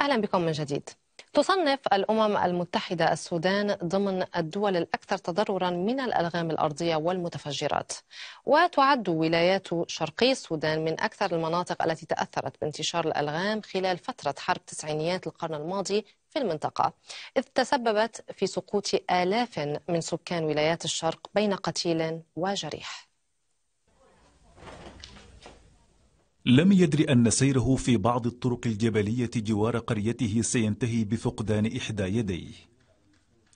أهلا بكم من جديد تصنف الأمم المتحدة السودان ضمن الدول الأكثر تضررا من الألغام الأرضية والمتفجرات وتعد ولايات شرقي السودان من أكثر المناطق التي تأثرت بانتشار الألغام خلال فترة حرب تسعينيات القرن الماضي في المنطقة إذ تسببت في سقوط آلاف من سكان ولايات الشرق بين قتيل وجريح لم يدر أن سيره في بعض الطرق الجبلية جوار قريته سينتهي بفقدان إحدى يديه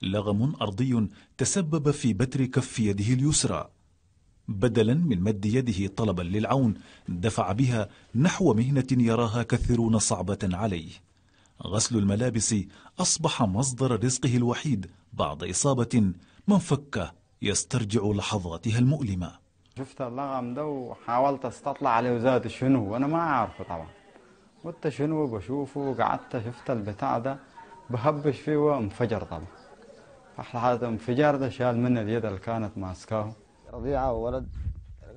لغم أرضي تسبب في بتر كف يده اليسرى بدلا من مد يده طلبا للعون دفع بها نحو مهنة يراها كثيرون صعبة عليه غسل الملابس أصبح مصدر رزقه الوحيد بعد إصابة منفكة يسترجع لحظاتها المؤلمة شفت اللغم ده وحاولت استطلع عليه وزاد شنو وانا ما عارفه طبعا قلت شنو بشوفه وقعدت شفت البتاع ده بهبش فيه وانفجر طبعا احلى هذا انفجار ده شال من اليد اللي كانت ماسكاه رضيعه وولد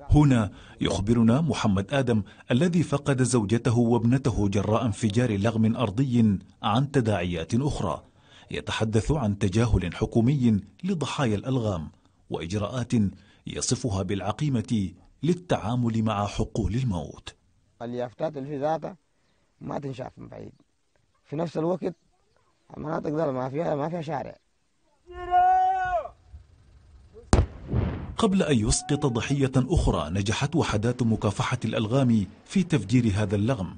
هنا يخبرنا محمد آدم الذي فقد زوجته وابنته جراء انفجار لغم أرضي عن تداعيات أخرى يتحدث عن تجاهل حكومي لضحايا الألغام وإجراءات يصفها بالعقيمة للتعامل مع حقول الموت اليافتات اللي في ذاتها ما تنشاف من بعيد في نفس الوقت المناطق ذا ما فيها ما فيها شارع قبل أن يسقط ضحية أخرى نجحت وحدات مكافحة الألغام في تفجير هذا اللغم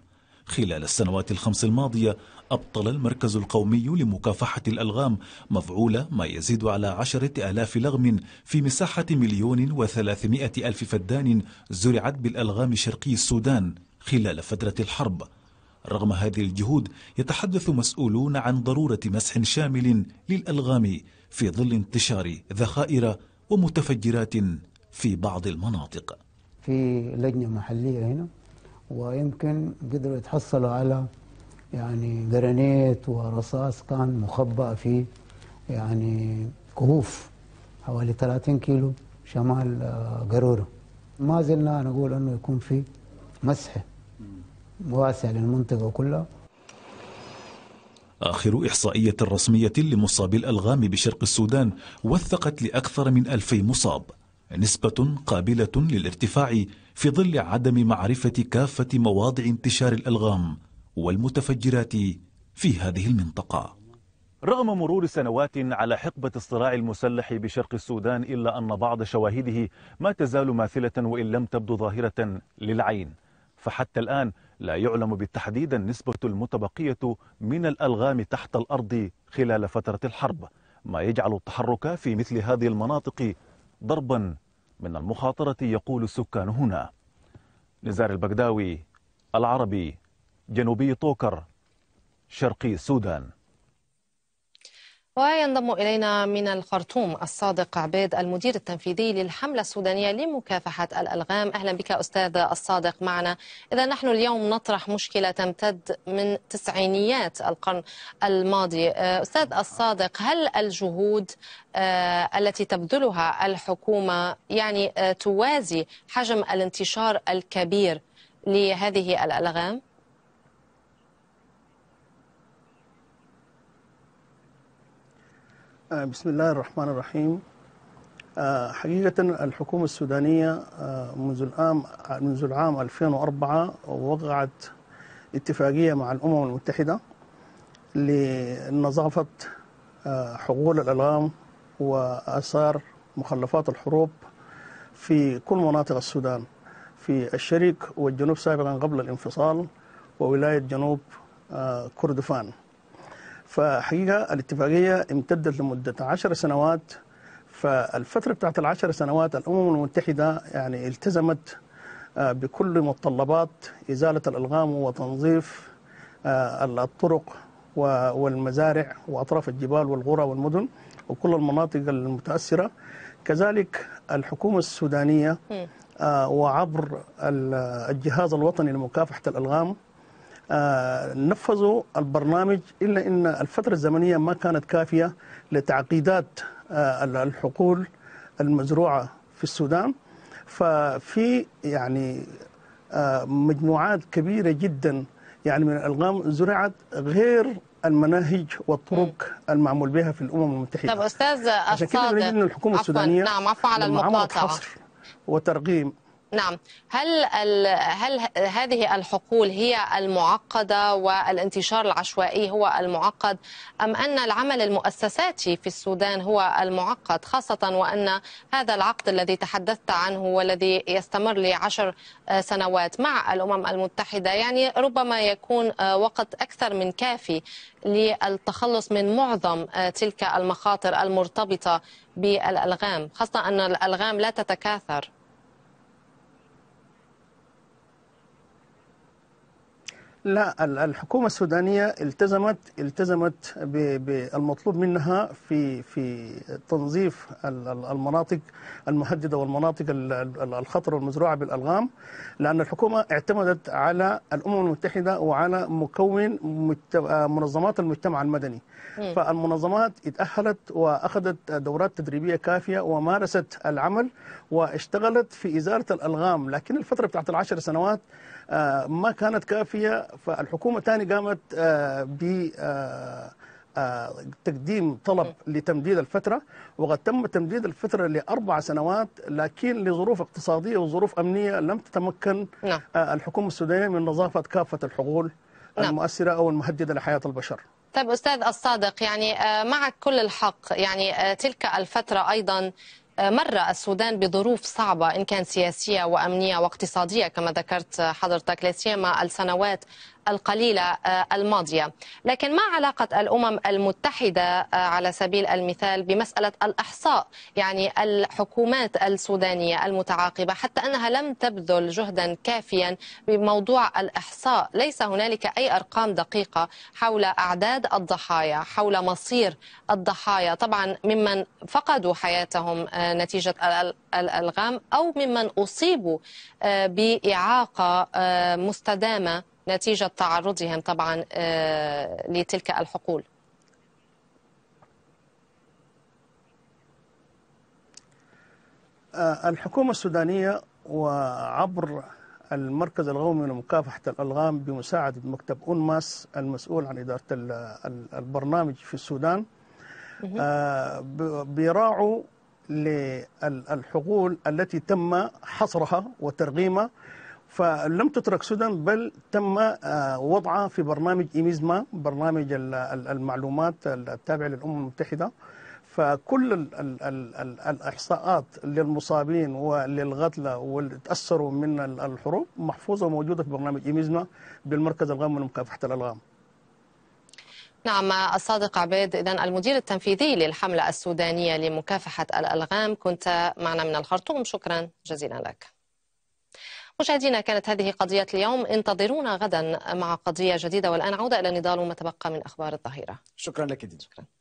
خلال السنوات الخمس الماضية أبطل المركز القومي لمكافحة الألغام مفعول ما يزيد على عشرة آلاف لغم في مساحة مليون وثلاثمائة ألف فدان زرعت بالألغام شرقي السودان خلال فترة الحرب رغم هذه الجهود يتحدث مسؤولون عن ضرورة مسح شامل للألغام في ظل انتشار ذخائر ومتفجرات في بعض المناطق في لجنة محلية هنا ويمكن قدروا يتحصلوا على يعني جرانيت ورصاص كان مخبأ في يعني كهوف حوالي 30 كيلو شمال آه، قارورة ما زلنا نقول أنه يكون في مسح واسع للمنطقة كلها آخر إحصائية رسمية لمصابي الألغام بشرق السودان وثقت لأكثر من ألفي مصاب نسبة قابلة للارتفاع في ظل عدم معرفة كافة مواضع انتشار الألغام والمتفجرات في هذه المنطقة رغم مرور سنوات على حقبة الصراع المسلح بشرق السودان إلا أن بعض شواهده ما تزال ماثلة وإن لم تبدو ظاهرة للعين فحتى الآن لا يعلم بالتحديد النسبة المتبقية من الألغام تحت الأرض خلال فترة الحرب ما يجعل التحرك في مثل هذه المناطق ضربا من المخاطرة يقول السكان هنا نزار البغداوي العربي جنوبي طوكر شرقي السودان وينضم إلينا من الخرطوم الصادق عبيد المدير التنفيذي للحملة السودانية لمكافحة الألغام أهلا بك أستاذ الصادق معنا إذا نحن اليوم نطرح مشكلة تمتد من تسعينيات القرن الماضي آه، أستاذ الصادق هل الجهود آه، التي تبذلها الحكومة يعني آه، توازي حجم الانتشار الكبير لهذه الألغام؟ آه، بسم الله الرحمن الرحيم آه، حقيقة الحكومة السودانية آه، منذ العام منذ العام 2004 وقعت اتفاقية مع الأمم المتحدة لنظافة حقول الألغام وآثار مخلفات الحروب في كل مناطق السودان في الشريك والجنوب سابقا قبل الانفصال وولاية جنوب كردفان فحقيقة الاتفاقية امتدت لمدة 10 سنوات فالفترة بتاعت العشر سنوات الأمم المتحدة يعني التزمت آه، بكل متطلبات إزالة الألغام وتنظيف آه، الطرق والمزارع وأطراف الجبال والقرى والمدن وكل المناطق المتأثرة كذلك الحكومة السودانية آه، وعبر الجهاز الوطني لمكافحة الألغام آه، نفذوا البرنامج إلا أن الفترة الزمنية ما كانت كافية لتعقيدات آه، الحقول المزروعة في السودان ففي يعني آه، مجموعات كبيرة جدا يعني من الألغام زرعت غير المناهج والطرق المعمول بها في الأمم المتحدة طب أستاذ عشان كده الحكومة السودانية نعم عفوا على المقاطعة وترقيم نعم هل ال... هل هذه الحقول هي المعقده والانتشار العشوائي هو المعقد ام ان العمل المؤسساتي في السودان هو المعقد خاصه وان هذا العقد الذي تحدثت عنه والذي يستمر لعشر سنوات مع الامم المتحده يعني ربما يكون وقت اكثر من كافي للتخلص من معظم تلك المخاطر المرتبطه بالالغام خاصه ان الالغام لا تتكاثر لا الحكومة السودانية التزمت التزمت بالمطلوب منها في في تنظيف المناطق المهددة والمناطق الخطر المزروعة بالألغام لأن الحكومة اعتمدت على الأمم المتحدة وعلى مكون منظمات المجتمع المدني فالمنظمات اتأهلت وأخذت دورات تدريبية كافية ومارست العمل واشتغلت في إزالة الألغام لكن الفترة بتاعت العشر سنوات آه، ما كانت كافية فالحكومه ثاني قامت آه، ب آه، آه، تقديم طلب لتمديد الفترة وقد تم تمديد الفترة لأربع سنوات لكن لظروف اقتصادية وظروف أمنية لم تتمكن نعم. الحكومة السودانية من نظافة كافة الحقول نعم. المؤثرة أو المهددة لحياة البشر طيب أستاذ الصادق يعني معك كل الحق يعني تلك الفترة أيضا مر السودان بظروف صعبة إن كان سياسية وأمنية واقتصادية كما ذكرت حضرتك لا سيما السنوات القليلة آه، الماضية لكن ما علاقة الأمم المتحدة آه، على سبيل المثال بمسألة الإحصاء يعني الحكومات السودانية المتعاقبة حتى أنها لم تبذل جهدا كافيا بموضوع الإحصاء ليس هنالك أي أرقام دقيقة حول أعداد الضحايا حول مصير الضحايا طبعا ممن فقدوا حياتهم آه، نتيجة الألغام أو ممن أصيبوا بإعاقة مستدامة نتيجة تعرضهم طبعا آه، لتلك الحقول آه، الحكومة السودانية وعبر المركز القومي لمكافحة الألغام بمساعدة مكتب أونماس المسؤول عن إدارة البرنامج في السودان آه، بيراعوا للحقول التي تم حصرها وترغيمها فلم تترك سدى بل تم آه، وضعها في برنامج إيميزما برنامج المعلومات التابع للأمم المتحدة فكل الإحصاءات للمصابين وللغتلة واللي تأثروا من الحروب محفوظة وموجودة في برنامج إيميزما بالمركز الغام لمكافحة الألغام نعم الصادق عبيد إذا المدير التنفيذي للحملة السودانية لمكافحة الألغام كنت معنا من الخرطوم شكرا جزيلا لك مشاهدينا كانت هذه قضية اليوم انتظرونا غدا مع قضية جديدة والآن عودة إلى نضال ما تبقى من أخبار الظهيرة شكرا لك دي. شكرا